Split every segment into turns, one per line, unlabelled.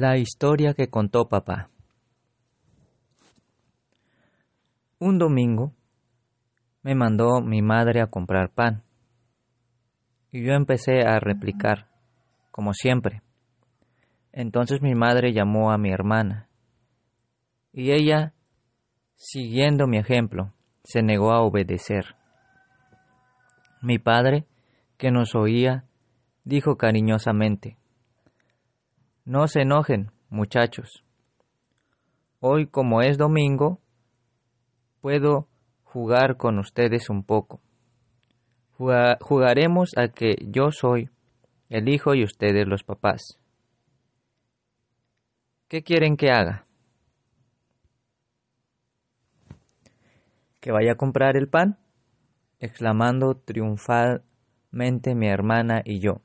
La historia que contó papá. Un domingo me mandó mi madre a comprar pan y yo empecé a replicar, como siempre. Entonces mi madre llamó a mi hermana y ella, siguiendo mi ejemplo, se negó a obedecer. Mi padre, que nos oía, dijo cariñosamente, no se enojen, muchachos. Hoy como es domingo, puedo jugar con ustedes un poco. jugaremos a que yo soy el hijo y ustedes los papás. ¿Qué quieren que haga? ¿Que vaya a comprar el pan? exclamando triunfalmente mi hermana y yo.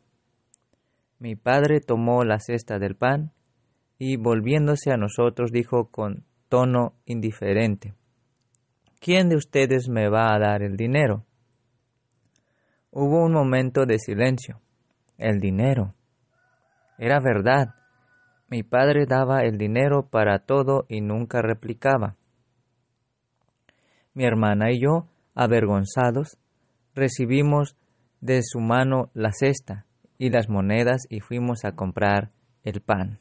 Mi padre tomó la cesta del pan y volviéndose a nosotros dijo con tono indiferente, ¿quién de ustedes me va a dar el dinero? Hubo un momento de silencio. El dinero. Era verdad. Mi padre daba el dinero para todo y nunca replicaba. Mi hermana y yo, avergonzados, recibimos de su mano la cesta y las monedas y fuimos a comprar el pan.